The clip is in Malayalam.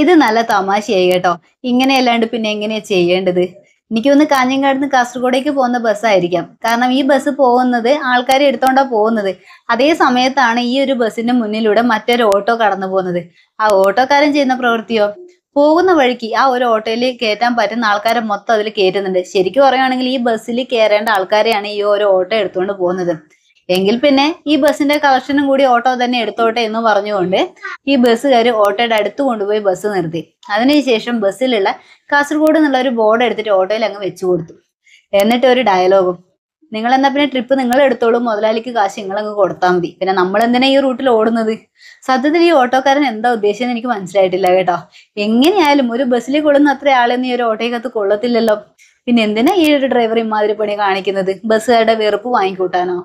ഇത് നല്ല തമാശയായി കേട്ടോ ഇങ്ങനെ അല്ലാണ്ട് പിന്നെ എങ്ങനെയാ ചെയ്യേണ്ടത് എനിക്കൊന്ന് കാഞ്ഞങ്ങാട് നിന്ന് കാസർഗോഡേക്ക് പോകുന്ന ബസ്സായിരിക്കാം കാരണം ഈ ബസ് പോകുന്നത് ആൾക്കാരെ എടുത്തോണ്ടാ പോകുന്നത് അതേ സമയത്താണ് ഈ ഒരു ബസ്സിന്റെ മുന്നിലൂടെ മറ്റൊരു ഓട്ടോ കടന്നു പോകുന്നത് ആ ഓട്ടോക്കാരൻ ചെയ്യുന്ന പ്രവൃത്തിയോ പോകുന്ന വഴിക്ക് ആ ഒരു ഓട്ടോയിൽ കയറ്റാൻ പറ്റുന്ന ആൾക്കാരെ മൊത്തം അതിൽ കയറ്റുന്നുണ്ട് ശരിക്കും പറയുകയാണെങ്കിൽ ഈ ബസ്സിൽ കയറേണ്ട ആൾക്കാരെയാണ് ഈ ഒരു ഓട്ടോ എടുത്തുകൊണ്ട് പോകുന്നത് എങ്കിൽ പിന്നെ ഈ ബസ്സിന്റെ കളക്ഷനും കൂടി ഓട്ടോ തന്നെ എടുത്തോട്ടെ എന്ന് പറഞ്ഞുകൊണ്ട് ഈ ബസ്സുകാർ ഓട്ടോയുടെ അടുത്ത് കൊണ്ടുപോയി ബസ് നിർത്തി അതിനുശേഷം ബസ്സിലുള്ള കാസർഗോഡ് എന്നുള്ള ഒരു ബോർഡ് എടുത്തിട്ട് ഓട്ടോയിൽ അങ്ങ് വെച്ചു കൊടുത്തു എന്നിട്ട് ഒരു ഡയലോഗും നിങ്ങൾ എന്നാ പിന്നെ ട്രിപ്പ് നിങ്ങൾ എടുത്തോളൂ മുതലാളിക്ക് കാശ് നിങ്ങൾ അങ്ങ് കൊടുത്താൽ മതി പിന്നെ നമ്മൾ എന്തിനാ ഈ റൂട്ടിൽ ഓടുന്നത് സത്യത്തിൽ ഈ ഓട്ടോക്കാരൻ എന്താ ഉദ്ദേശിച്ചെന്ന് എനിക്ക് മനസ്സിലായിട്ടില്ല കേട്ടോ എങ്ങനെയായാലും ഒരു ബസ്സിൽ കൊള്ളുന്ന അത്ര ആളെന്ന് ഈ ഒരു ഓട്ടോയ്ക്കകത്ത് കൊള്ളത്തില്ലല്ലോ പിന്നെ എന്തിനാ ഈ ഒരു ഡ്രൈവർ ഇമാതിരി പണി കാണിക്കുന്നത് ബസ്സുകാരുടെ വെറുപ്പ് വാങ്ങിക്കൂട്ടാനോ